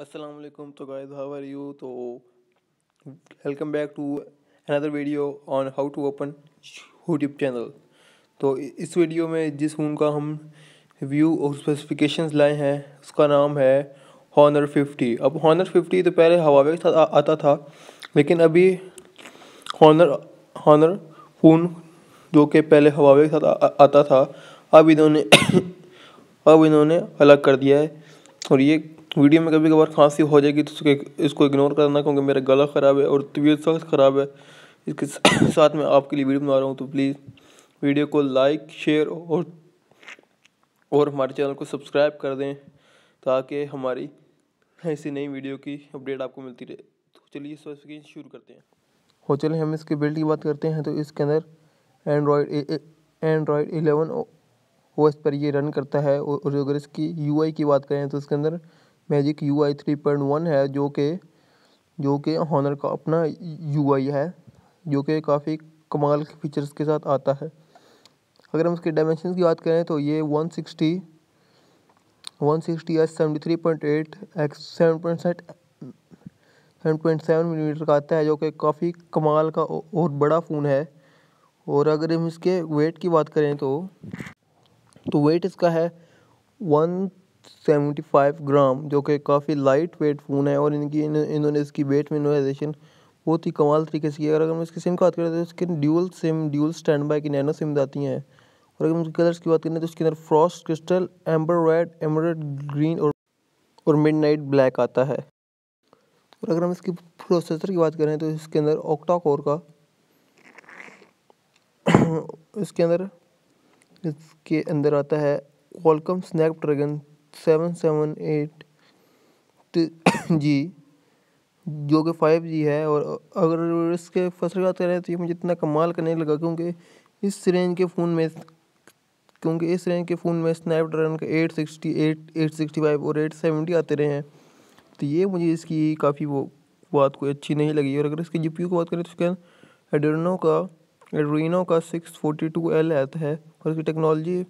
असलम तो guys how are you तो welcome back to another video on how to open YouTube channel तो इस video में जिस फ़ोन का हम व्यू और स्पेसिफिकेशंस लाए हैं उसका नाम है हॉनर 50 अब हॉनर 50 तो पहले हवावे के साथ आता था लेकिन अभी हॉनर हॉनर फ़ोन जो कि पहले हवावे के साथ आ, आता था अब इन्होंने अब इन्होंने अलग कर दिया है और ये वीडियो में कभी कभार खांसी हो जाएगी तो उसके इसको इग्नोर करना क्योंकि मेरा गला ख़राब है और तबीयत सख्त ख़राब है इसके साथ में आपके लिए वीडियो बना रहा हूँ तो प्लीज़ वीडियो को लाइक शेयर और और हमारे चैनल को सब्सक्राइब कर दें ताकि हमारी ऐसी नई वीडियो की अपडेट आपको मिलती रहे तो चलिए स्पेसिफिकेशन शुरू करते हैं हो चले हम इसके बिल्ड की बात करते हैं तो इसके अंदर Android Android eleven O S पर ये रन करता है और अगर इसकी यू की बात करें तो इसके अंदर Magic U I three point one है जो कि जो कि हॉनर का अपना यू आई है जो कि काफ़ी कमाल के फीचर्स के साथ आता है अगर हम इसके डायमेंशन की बात करें तो ये one sixty one sixty S seventy three point eight X seven point set seven point seven millimetre का आता है जो कि काफ़ी कमाल का और बड़ा फ़ोन है और अगर हम इसके वेट की बात करें तो तो वेट इसका है वन सेवेंटी फाइव ग्राम जो कि काफ़ी लाइट वेट फ़ोन है और इनकी इन, इन्होंने इसकी वेट मिनोराइजेशन बहुत ही कमाल तरीके से किया अगर हम इसकी सिम की बात करें तो इसके dual SIM dual standby की नैनो सिम आती हैं और अगर हम कलर्स की बात करें तो इसके अंदर frost crystal amber red emerald green और और मिड नाइट ब्लैक आता है और अगर हम इसकी प्रोसेसर की बात करें तो इसके अंदर ओक्टा कोर का इसके अंदर इसके अंदर आता है Qualcomm Snapdragon seven seven eight G जो कि फाइव जी है और अगर इसके फसल बात करें तो ये मुझे इतना कमाल का नहीं लगा क्योंकि इस रेंज के फ़ोन में क्योंकि इस रेंज के फ़ोन में स्नैपड्रैगन के eight sixty eight eight sixty five और एट सेवेंटी आते रहे हैं तो ये मुझे इसकी काफ़ी वो बात कोई अच्छी नहीं लगी और अगर इसके जी की बात करें तो इसके एड्रीनो का एड्रीनो का सिक्स फोर्टी टू एल है और इसकी technology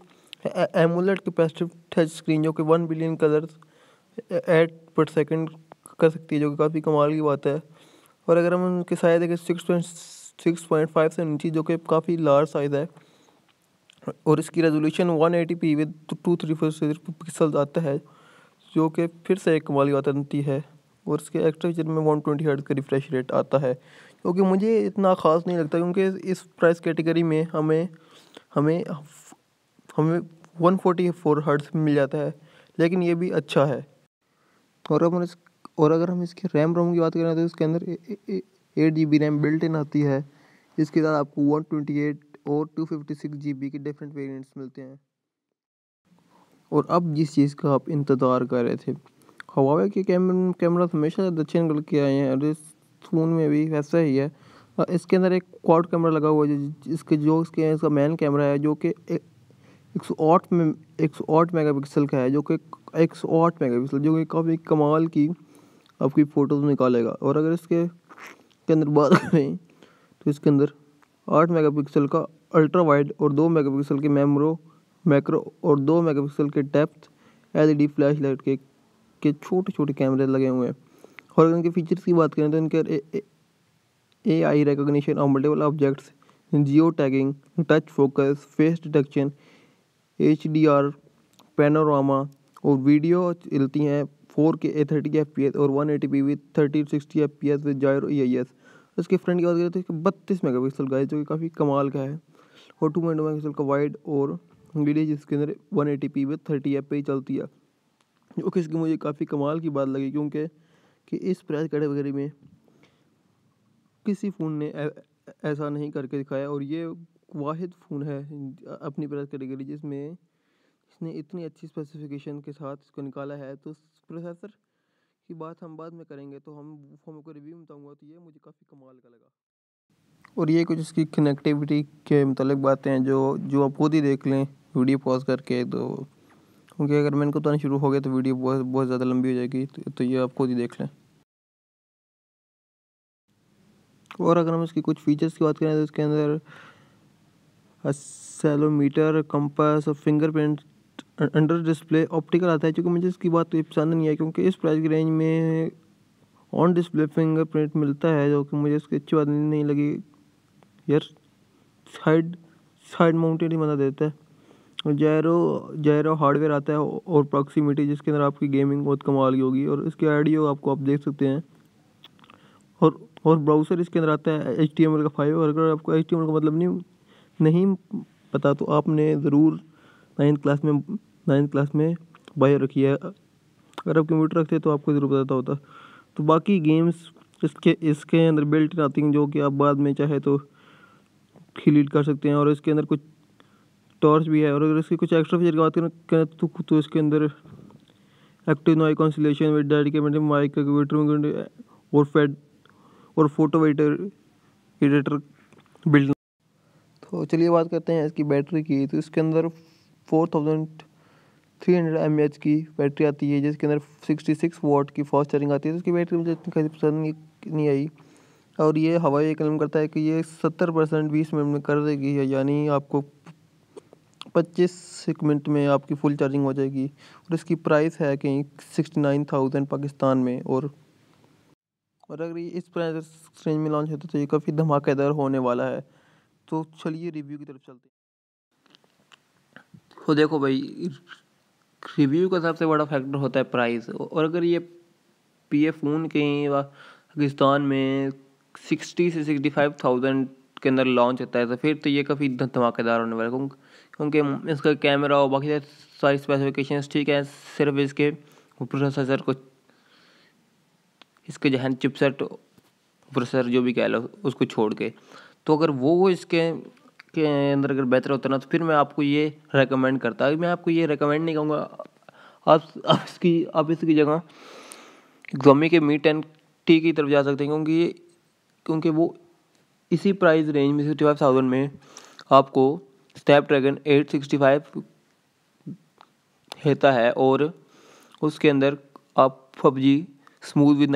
AMOLED capacitive touch screen जो कि one billion colours at per second कर सकती है जो कि काफ़ी कमाल की बात है और अगर हम उनके साइज़ देखें six point six point five से नीचे जो कि काफ़ी लार्ज साइज़ है और इसकी resolution one eighty P with two three four pixel आता है जो कि फिर से एक कमाल की बात बनती है और इसके एक्स्ट्रा फीचर में वन ट्वेंटी हर्ट का रिफ्रेश रेट आता है क्योंकि मुझे इतना ख़ास नहीं लगता क्योंकि इस प्राइस कैटेगरी में हमें हमें हमें वन फोर्टी फोर हर्ट्स मिल जाता है लेकिन ये भी अच्छा है और अब इस और अगर हम इसके रैम रोम की बात करें तो इसके अंदर eight G B RAM built in आती है इसके साथ आपको वन ट्वेंटी एट और two fifty six G B के डिफरेंट वेरियंट्स मिलते हैं और अब जिस चीज़ का आप इंतज़ार कर रहे थे हवावे के कैमरा कैमरा हमेशा अच्छे निकल के आए हैं और इस फ़ोन में भी वैसा ही है इसके अंदर एक क्वाड कैमरा लगा हुआ है जिसके जो इसके इसका मेन कैमरा है जो कि एक सौ आठ में एक सौ आठ मेगा पिक्सल का है जो कि एक सौ आठ मेगा पिक्सल जो कि काफ़ी कमाल की आपकी फ़ोटोज़ निकालेगा और अगर इसके के अंदर बात करें तो इसके अंदर आठ मेगा पिक्सल का अल्ट्रा वाइड और दो मेगा पिक्सल के मेमरो मैक्रो और दो मेगा पिक्सल के depth L E D flash light के के छोटे छोटे कैमरे लगे हुए हैं और अगर इनके फीचर्स की बात करें तो इनके ए, ए, आई रिकोगशन और multiple objects geo tagging touch focus face detection H D R panorama और वीडियो चलती हैं four K at thirty F P S और one eighty P with thirty sixty F P S with gyro E I S इसके front की बात करें तो इसका बत्तीस मेगा पिक्सल का है जो कि काफ़ी कमाल का है और टू मेगा पिक्सल का वाइड और वीडियो जिसके अंदर one eighty P with thirty F P ही चलती है जो कि इसकी मुझे काफ़ी कमाल की बात लगी क्योंकि कि इस प्राइस कैटेगरी में किसी फ़ोन ने ऐसा नहीं करके दिखाया और ये वाद फ़ोन है अपनी प्राइस कैटेगरी जिसमें इसने इतनी अच्छी स्पेसिफिकेशन के साथ इसको निकाला है तो प्रोसेसर की बात हम बाद में करेंगे तो हम फोन को रिव्यू बताऊँगा तो ये मुझे काफ़ी कमाल का लगा और ये कुछ इसकी कनेक्टिविटी के मतलब बातें हैं जो जो आप खुद ही देख लें वीडियो पॉज करके तो क्योंकि अगर मैं इनको बताना शुरू हो गया तो वीडियो बहुत बहुत ज़्यादा लंबी हो जाएगी तो, तो ये आप खुद ही देख लें और अगर हम इसकी कुछ फीचर्स की बात करें तो इसके अंदर a और finger fingerprint under display optical आता है क्योंकि मुझे इसकी बात तो पसंद नहीं आई क्योंकि इस प्राइस की रेंज में ऑन डिस्प्ले फिंगरप्रिंट मिलता है जो कि मुझे इसकी अच्छी बात नहीं लगी यार साइड साइड माउंटेड ही मना देता है जैरो जैरो हार्डवेयर आता है और प्रॉक्सीमिटी जिसके अंदर आपकी गेमिंग बहुत कमाल की होगी और इसकी आइडियो आपको आप देख सकते हैं और और ब्राउज़र इसके अंदर आता है एच का फाइव और अगर आपको एच का मतलब नहीं नहीं पता तो आपने ज़रूर नाइन्थ क्लास में नाइन्थ क्लास में बायो रखी है अगर आप कंप्यूटर रखते तो आपको ज़रूर पता होता तो बाकी गेम्स इसके इसके अंदर बिल्ट आती हैं जो कि आप बाद में चाहे तो खिलीट कर सकते हैं और इसके अंदर कुछ टॉर्च भी है और अगर इसके कुछ एक्स्ट्रा फीचर की बात करें तो, तो, तो इसके अंदर active noise cancellation with dedicated mic computer और फेड और फोटो एडिटर एडिटर बिल्ड तो चलिए बात करते हैं इसकी बैटरी की तो इसके अंदर four thousand three hundred M H की बैटरी आती है जिसके अंदर सिक्सटी सिक्स वोट की फास्ट चार्जिंग आती है तो इसकी बैटरी मुझे इतनी खासी पसंद नहीं आई और ये हवाई कलम करता है कि ये सत्तर परसेंट बीस मिनट में कर देगी है यानी आपको पच्चीस मिनट में आपकी फुल चार्जिंग हो जाएगी और इसकी प्राइस है कहीं सिक्सटी नाइन थाउजेंड पाकिस्तान में और और अगर ये इस प्राइस रेंज में लॉन्च होता तो ये काफ़ी धमाकेदार होने वाला है तो चलिए रिव्यू की तरफ चलते हैं तो देखो भाई रिव्यू का सबसे बड़ा फैक्टर होता है प्राइस और अगर ये पी एफ फ़ोन कहीं पाकिस्तान में सिक्सटी से सिक्सटी फाइव थाउजेंड के अंदर लॉन्च होता है तो फिर तो ये काफ़ी धमाकेदार होने वाला है क्योंकि इसका कैमरा और बाकी सारी स्पेसिफिकेशन ठीक है सिर्फ इसके प्रोसेसर को इसके जहन चिपसेट प्रोसेसर जो भी कह लो उसको छोड़ के तो अगर वो इसके के अंदर अगर बेहतर होता ना तो फिर मैं आपको ये रेकमेंड करता मैं आपको ये रेकमेंड नहीं कहूँगा आप आप इसकी आप इसकी जगह गमी के मीट एंड टी की तरफ जा सकते हैं क्योंकि ये क्योंकि वो इसी प्राइस रेंज में सिक्सटी फाइव थाउजेंड में आपको Snapdragon eight sixty five रहता है और उसके अंदर आप पबजी स्मूथ विद